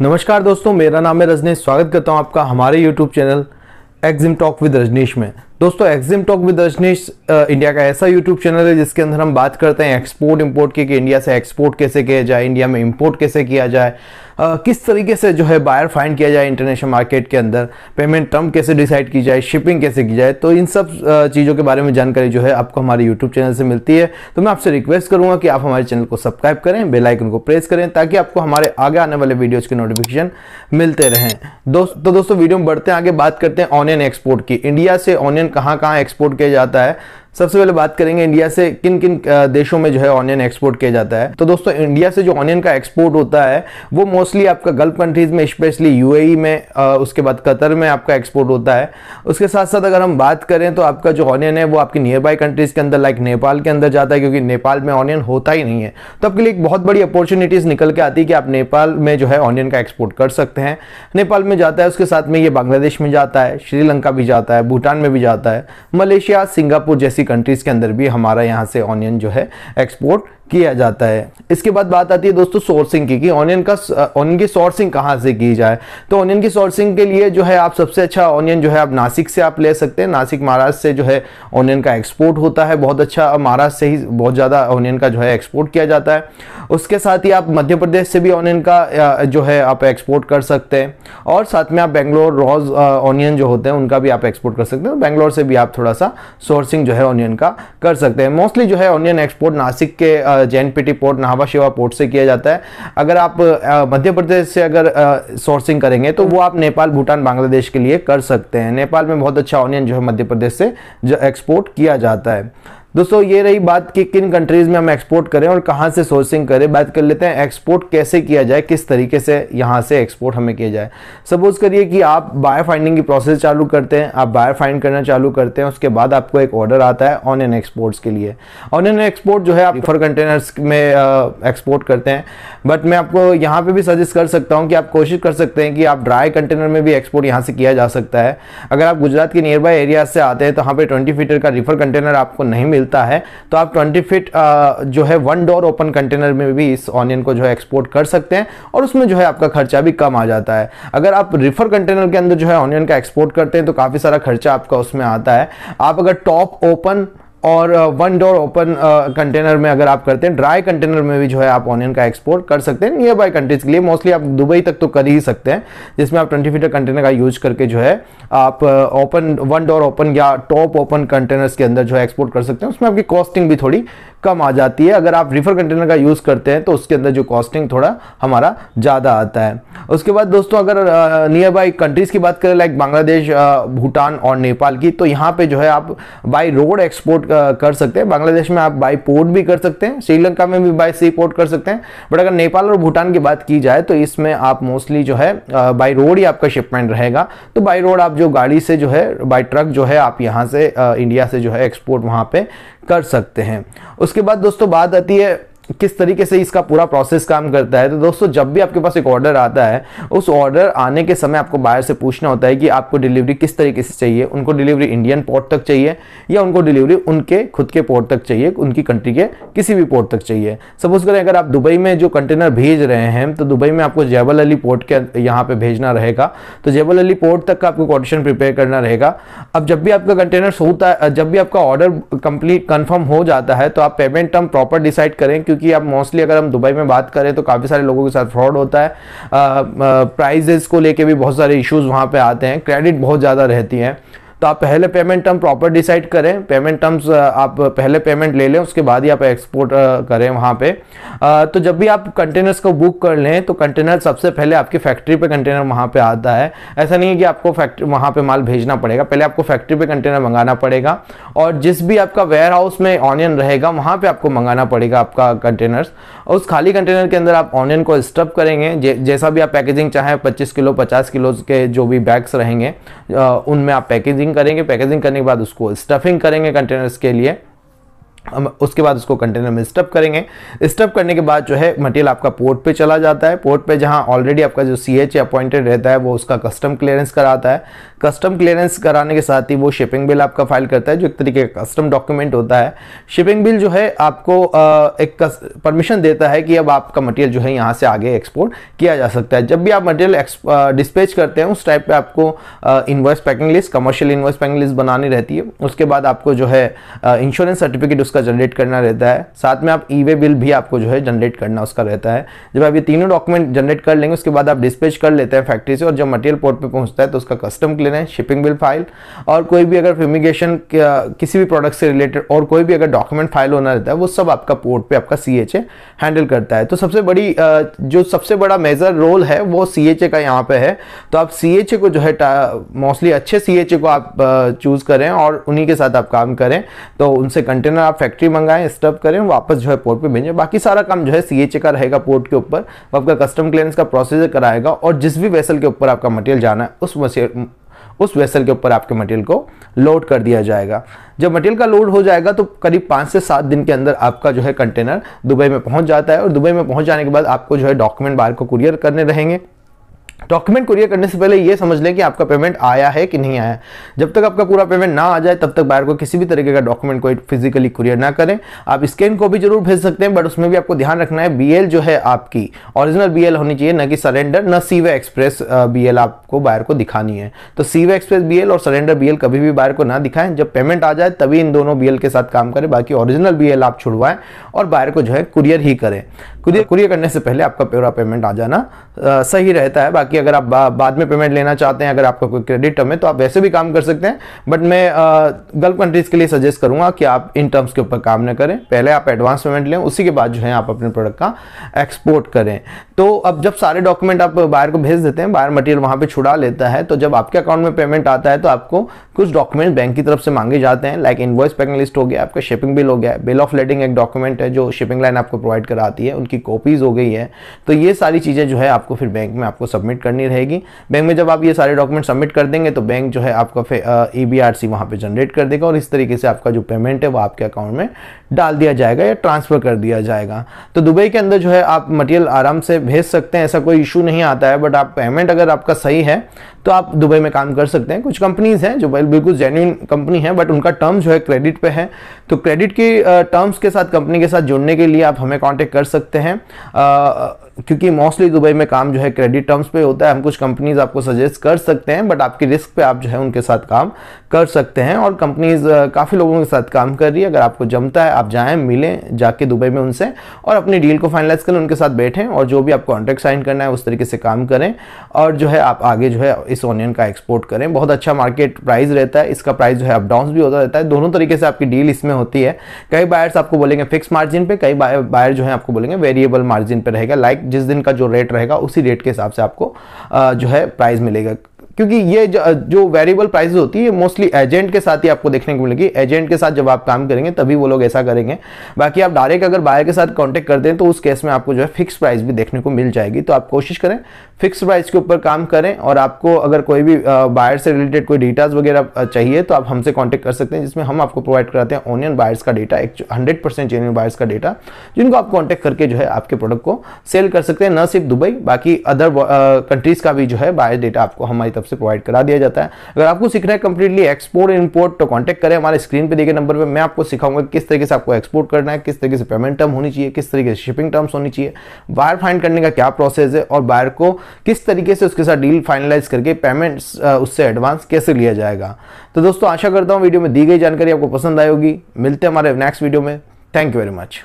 नमस्कार दोस्तों मेरा नाम है रजनीश स्वागत करता हूं आपका हमारे YouTube channel Exim talk with Rajneesh में दोस्तों Exim talk with Rajneesh India का ऐसा यूट्यूब चैनल है जिसके अंदर हम बात करते हैं एक्सपोर्ट इंपोर्ट के कि इंडिया से एक्सपोर्ट कैसे किया जाए इंडिया में इंपोर्ट कैसे किया जाए uh, किस तरीके से जो है बायर फाइंड किया जाए इंटरनेशनल मार्केट के अंदर पेमेंट टर्म कैसे डिसाइड की जाए शिपिंग कैसे की जाए तो इन सब चीज़ों के बारे में जानकारी जो है आपको हमारे यूट्यूब चैनल से मिलती है तो मैं आपसे रिक्वेस्ट करूँगा कि आप हमारे चैनल को सब्सक्राइब करें बेलाइकन को प्रेस करें ताकि आपको हमारे आगे आने वाले वीडियोज़ के नोटिफिकेशन मिलते रहें दोस्त तो दोस्तों वीडियो में बढ़ते हैं आगे बात करते हैं ऑनियन एक्सपोर्ट की इंडिया से ऑनियन कहाँ कहाँ एक्सपोर्ट किया जाता है सबसे पहले बात करेंगे इंडिया से किन किन देशों में जो है ऑनियन एक्सपोर्ट किया जाता है तो दोस्तों इंडिया से जो ऑनियन का एक्सपोर्ट होता है वो मोस्टली आपका गल्फ कंट्रीज में स्पेशली यूएई e में उसके बाद कतर में आपका एक्सपोर्ट होता है उसके साथ साथ अगर हम बात करें तो आपका जो ऑनियन है वो आपकी नियर बाई कंट्रीज के अंदर लाइक नेपाल के अंदर जाता है क्योंकि नेपाल में ऑनियन होता ही नहीं है तो आपके लिए एक बहुत बड़ी अपॉर्चुनिटीज निकल के आती है कि आप नेपाल में जो है ऑनियन का एक्सपोर्ट कर सकते हैं नेपाल में जाता है उसके साथ में ये बांग्लादेश में जाता है श्रीलंका भी जाता है भूटान में भी जाता है मलेशिया सिंगापुर जैसी कंट्रीज़ के अंदर भी हमारा यहाँ से ऑनियन जो है एक्सपोर्ट किया जाता है इसके बाद बात आती है दोस्तों सोर्सिंग की कि ऑनियन का ऑनियन की सोर्सिंग कहाँ से की जाए तो ऑनियन की सोर्सिंग के लिए जो है आप सबसे अच्छा ऑनियन जो है आप नासिक से आप ले सकते हैं नासिक महाराष्ट्र से जो है ऑनियन का एक्सपोर्ट होता है बहुत अच्छा महाराष्ट्र से ही बहुत ज़्यादा ऑनियन का जो है एक्सपोर्ट किया जाता है उसके साथ ही आप मध्य प्रदेश से भी ऑनियन का जो है आप एक्सपोर्ट कर सकते हैं और साथ में आप बेंगलोर रॉज ऑनियन जो होते हैं उनका भी आप एक्सपोर्ट कर सकते हैं बेंगलोर तो से भी आप थोड़ा सा सोर्सिंग जो है ऑनियन का कर सकते हैं मोस्टली जो है ऑनियन एक्सपोर्ट नासिक के J port Nhava Sheva port से किया जाता है अगर आप मध्य प्रदेश से अगर सोर्सिंग करेंगे तो वो आप नेपाल भूटान बांग्लादेश के लिए कर सकते हैं नेपाल में बहुत अच्छा ऑनियन जो है मध्य प्रदेश से जो एक्सपोर्ट किया जाता है दोस्तों ये रही बात कि किन कंट्रीज़ में हम एक्सपोर्ट करें और कहाँ से सोर्सिंग करें बात कर लेते हैं एक्सपोर्ट कैसे किया जाए किस तरीके से यहाँ से एक्सपोर्ट हमें किया जाए सपोज़ करिए कि आप बायर फाइंडिंग की प्रोसेस चालू करते हैं आप बायर फाइंड करना चालू करते हैं उसके बाद आपको एक ऑर्डर आता है ऑन एन एक्सपोर्ट्स के लिए ऑन एन एक्सपोर्ट जो है आप रिफर कंटेनर्स में एक्सपोर्ट करते हैं बट मैं आपको यहाँ पर भी सजेस्ट कर सकता हूँ कि आप कोशिश कर सकते हैं कि आप ड्राई कंटेनर में भी एक्सपोर्ट यहाँ से किया जा सकता है अगर आप गुजरात के नियर बाई एरिया से आते हैं तो यहाँ पर ट्वेंटी फीटर का रिफर कंटेनर आपको नहीं मिलता मिलता है तो आप 20 फिट जो है वन डोर ओपन कंटेनर में भी इस ऑनियन को जो है एक्सपोर्ट कर सकते हैं और उसमें जो है आपका खर्चा भी कम आ जाता है अगर आप रिफर कंटेनर के अंदर जो है ऑनियन का एक्सपोर्ट करते हैं तो काफ़ी सारा खर्चा आपका उसमें आता है आप अगर टॉप ओपन और वन डोर ओपन कंटेनर में अगर आप करते हैं ड्राई कंटेनर में भी जो है आप ऑनियन का एक्सपोर्ट कर सकते हैं नियर बाई कंट्रीज़ के लिए मोस्टली आप दुबई तक तो कर ही सकते हैं जिसमें आप ट्वेंटी फीटर कंटेनर का यूज करके जो है आप ओपन वन डोर ओपन या टॉप ओपन कंटेनर्स के अंदर जो है एक्सपोर्ट कर सकते हैं उसमें आपकी कॉस्टिंग भी थोड़ी कम आ जाती है अगर आप रिफर कंटेनर का यूज़ करते हैं तो उसके अंदर जो कॉस्टिंग थोड़ा हमारा ज़्यादा आता है उसके बाद दोस्तों अगर नियर बाई कंट्रीज़ की बात करें लाइक बांग्लादेश भूटान और नेपाल की तो यहाँ पे जो है आप बाई रोड एक्सपोर्ट कर सकते हैं बांग्लादेश में आप बाई पोर्ट भी कर सकते हैं श्रीलंका में भी बाई सी पोर्ट कर सकते हैं बट अगर नेपाल और भूटान की बात की जाए तो इसमें आप मोस्टली जो है बाई रोड ही आपका शिपमेंट रहेगा तो बाई रोड आप जो गाड़ी से जो है बाई ट्रक जो है आप यहाँ से इंडिया से जो है एक्सपोर्ट वहाँ पर कर सकते हैं उसके बाद दोस्तों बात आती है किस तरीके से इसका पूरा प्रोसेस काम करता है तो दोस्तों जब भी आपके पास एक ऑर्डर आता है उस ऑर्डर आने के समय आपको बायर से पूछना होता है कि आपको डिलीवरी किस तरीके से चाहिए उनको डिलीवरी इंडियन पोर्ट तक चाहिए या उनको डिलीवरी उनके खुद के पोर्ट तक चाहिए उनकी कंट्री के किसी भी पोर्ट तक चाहिए सपोज करें अगर आप दुबई में जो कंटेनर भेज रहे हैं तो दुबई में आपको जयबल अली पोर्ट के यहाँ पर भेजना रहेगा तो जयबल अली पोर्ट तक का आपको कॉटेशन प्रिपेयर करना रहेगा अब जब भी आपका कंटेनर होता है जब भी आपका ऑर्डर कंप्लीट कन्फर्म हो जाता है तो आप पेमेंट टर्म प्रॉपर डिसाइड करें क्योंकि क्योंकि आप मोस्टली अगर हम दुबई में बात करें तो काफ़ी सारे लोगों के साथ फ्रॉड होता है प्राइजेस को लेके भी बहुत सारे इश्यूज़ वहाँ पर आते हैं क्रेडिट बहुत ज़्यादा रहती है तो आप पहले पेमेंट टर्म प्रॉपर डिसाइड करें पेमेंट टर्म्स आप पहले पेमेंट ले लें उसके बाद ही आप एक्सपोर्ट करें वहाँ पे तो जब भी आप कंटेनर्स को बुक कर लें तो कंटेनर सबसे पहले आपकी फैक्ट्री पे कंटेनर वहाँ पे आता है ऐसा नहीं है कि आपको फैक्ट्री वहाँ पे माल भेजना पड़ेगा पहले आपको फैक्ट्री पे कंटेनर मंगाना पड़ेगा और जिस भी आपका वेयर हाउस में ऑनियन रहेगा वहाँ पर आपको मंगाना पड़ेगा आपका कंटेनर्स उस खाली कंटेनर के अंदर आप ऑनियन को स्टप करेंगे जैसा भी आप पैकेजिंग चाहें पच्चीस किलो पचास किलो के जो भी बैग्स रहेंगे उनमें आप पैकेजिंग पैकेजिंग करेंगे पैकेजिंग करने के बाद उसको स्टफिंग करेंगे कंटेनर्स के लिए हम उसके बाद उसको कंटेनर में स्टप करेंगे स्टप करने के बाद जो है मटेरियल आपका पोर्ट पे चला जाता है पोर्ट पे जहाँ ऑलरेडी आपका जो सी एच अपॉइंटेड रहता है वो उसका कस्टम क्लियरेंस कराता है कस्टम क्लियरेंस कराने के साथ ही वो शिपिंग बिल आपका फाइल करता है जो एक तरीके का कस्टम डॉक्यूमेंट होता है शिपिंग बिल जो है आपको एक परमिशन देता है कि अब आपका मटेरियल जो है यहाँ से आगे एक्सपोर्ट किया जा सकता है जब भी आप मटेरियल डिस्पैच करते हैं उस टाइप पे आपको invoice packing list commercial invoice packing list बनानी रहती है उसके बाद आपको जो है इंश्योरेंस सर्टिफिकेट उसका जनरेट करना रहता है साथ में आप ई बिल भी आपको जो है जनरेट करना उसका रहता है जब आप ये तीनों डॉक्यूमेंट जनरेट कर लेंगे उसके बाद आप डिस्पैच कर लेते हैं फैक्ट्री से और जब मटेरियल पोर्ट पर पहुँचता है तो उसका कस्टम क्लियर लेना है शिपिंग बिल फाइल और कोई भी अगर फ्यूमिगेशन किसी भी प्रोडक्ट से रिलेटेड और कोई भी अगर डॉक्यूमेंट फाइल होना रहता है वो सब आपका पोर्ट पे आपका सी एच हैंडल करता है तो सबसे बड़ी जो सबसे बड़ा मेजर रोल है वो सी का यहाँ पे है तो आप सी को जो है मोस्टली अच्छे सी को आप चूज़ करें और उन्हीं के साथ आप काम करें तो उनसे कंटेनर आप फैक्ट्री मंगाएं स्टब करें वापस जो है पोर्ट पर भेजें बाकी सारा काम जो है सी का रहेगा पोर्ट के ऊपर वो आपका कस्टम क्लियरेंस का प्रोसीजर कराएगा और जिस भी वेसल के ऊपर आपका मटेरियल जाना है उस उस वेसल के ऊपर आपके मटेरियल को लोड कर दिया जाएगा जब मटेरियल का लोड हो जाएगा तो करीब पाँच से सात दिन के अंदर आपका जो है कंटेनर दुबई में पहुँच जाता है और दुबई में पहुँच जाने के बाद आपको जो है डॉक्यूमेंट बाहर को कुरियर करने रहेंगे डॉक्यूमेंट कुरियर करने से पहले ये समझ लें कि आपका पेमेंट आया है कि नहीं आया जब तक आपका पूरा पेमेंट ना आ जाए तब तक बायर को किसी भी तरीके का डॉक्यूमेंट कोई फिजिकली कुरियर ना करें आप स्कैन को भी जरूर भेज सकते हैं बट उसमें भी आपको ध्यान रखना है बी जो है आपकी ओरिजिनल बी होनी चाहिए न कि सरेंडर न सी एक्सप्रेस बी आपको बायर को दिखानी है तो सी एक्सप्रेस बी और सरेंडर बी कभी भी बायर को ना दिखाएं जब पेमेंट आ जाए तभी इन दोनों बी के साथ काम करें बाकी ऑरिजिनल बी आप छुड़वाएं और बायर को जो है कुरियर ही करें कुरियर कुरियर करने से पहले आपका पूरा पेमेंट आ जाना सही रहता है बाकी ताकि अगर आप बाद में पेमेंट लेना चाहते हैं अगर आपका कोई क्रेडिट टर्म है तो आप वैसे भी काम कर सकते हैं बट मैं गल्फ कंट्रीज़ के लिए सजेस्ट करूंगा कि आप इन टर्म्स के ऊपर काम ना करें पहले आप एडवांस पेमेंट लें उसी के बाद जो है आप अपने प्रोडक्ट का एक्सपोर्ट करें तो अब जब सारे डॉक्यूमेंट आप बायर को भेज देते हैं बायर मटेरियल वहां पर छुड़ा लेता है तो जब आपके अकाउंट में पेमेंट आता है तो आपको कुछ डॉक्यूमेंट बैंक की तरफ से मांगे जाते हैं लाइक इन्वॉइस पैकिंग लिस्ट हो गया आपका शिपिंग बिल हो गया बिल ऑफ लेडिंग एक डॉक्यूमेंट है जो शिपिंग लाइन आपको प्रोवाइड कराती है उनकी कॉपीज़ हो गई है तो ये सारी चीज़ें जो है आपको फिर बैंक में आपको सबमिट सबमिट करनी रहेगी बैंक में जब आप ये सारे डॉक्यूमेंट सबमिट कर देंगे तो बैंक जो है आपका ई बी आर सी वहाँ पर जनरेट कर देगा और इस तरीके से आपका जो पेमेंट है वो आपके अकाउंट में डाल दिया जाएगा या ट्रांसफ़र कर दिया जाएगा तो दुबई के अंदर जो है आप मटेरियल आराम से भेज सकते हैं ऐसा कोई इशू नहीं आता है बट आप पेमेंट अगर आपका सही है तो आप दुबई में काम कर सकते हैं कुछ कंपनीज़ हैं जो बिल्कुल जेन्यून कंपनी है बट उनका टर्म जो है क्रेडिट पे है तो क्रेडिट की टर्म्स के साथ कंपनी के साथ जुड़ने के लिए आप हमें कांटेक्ट कर सकते हैं क्योंकि मोस्टली दुबई में काम जो है क्रेडिट टर्म्स पे होता है हम कुछ कंपनीज आपको सजेस्ट कर सकते हैं बट आपकी रिस्क पे आप जो है उनके साथ काम कर सकते हैं और कंपनीज काफ़ी लोगों के साथ काम कर रही है अगर आपको जमता है आप जाएँ मिलें जाके दुबई में उनसे और अपनी डील को फाइनलाइज करें उनके साथ बैठें और जो भी आपको कॉन्ट्रैक्ट साइन करना है उस तरीके से काम करें और जो है आप आगे जो है इस ऑनियन का एक्सपोर्ट करें बहुत अच्छा मार्केट प्राइस रहता है इसका प्राइस जो है अपडाउन भी होता रहता है दोनों तरीके से आपकी डील इसमें होती है कई बायर्स आपको बोलेंगे फिक्स मार्जिन पे कई बायर जो है आपको बोलेंगे वेरिएबल मार्जिन पे रहेगा लाइक जिस दिन का जो रेट रहेगा उसी रेट के हिसाब से आपको जो है प्राइस मिलेगा क्योंकि ये जो वेरिएबल प्राइस होती है मोस्टली एजेंट के साथ ही आपको देखने को मिलेगी एजेंट के साथ जब आप काम करेंगे तभी वो लोग ऐसा करेंगे बाकी आप डायरेक्ट अगर बायर के साथ कॉन्टैक्ट करते हैं तो उस केस में आपको जो है फिक्स प्राइस भी देखने को मिल जाएगी तो आप कोशिश करें फिक्स प्राइस के ऊपर काम करें और आपको अगर कोई भी बायर से रिलेटेड कोई डेटाज वगैरह चाहिए तो आप हमसे कॉन्टेक्ट कर सकते हैं जिसमें हम आपको प्रोवाइड कराते हैं ऑनियन बायर्स का डेटा एक हंड्रेड परसेंट जेन्यून बायर्स का डेटा जिनको आप कॉन्टैक्ट करके जो है आपके प्रोडक्ट को सेल कर सकते हैं न सिर्फ दुबई बाकी अदर कंट्रीज़ का भी जो है बायर डेटा आपको हमारी तरफ से प्रोवाइड करा दिया जाता है अगर आपको सीखना है कंप्लीटली एक्सपोर्ट इम्पोर्ट तो कॉन्टैक्ट करें हमारे स्क्रीन पर देखे नंबर पर मैं आपको सिखाऊंगा किस तरीके से आपको एक्सपोर्ट करना है किस तरीके से पेमेंट टर्म होनी चाहिए किस तरीके से शिपिंग टर्म्स होनी चाहिए बायर फाइंड करने का क्या प्रोसेस है और बायर को किस तरीके से उसके साथ डील फाइनलाइज करके पेमेंट उससे एडवांस कैसे लिया जाएगा तो दोस्तों आशा करता हूँ वीडियो में दी गई जानकारी आपको पसंद आई होगी मिलते हैं हमारे नेक्स्ट वीडियो में थैंक यू वेरी मच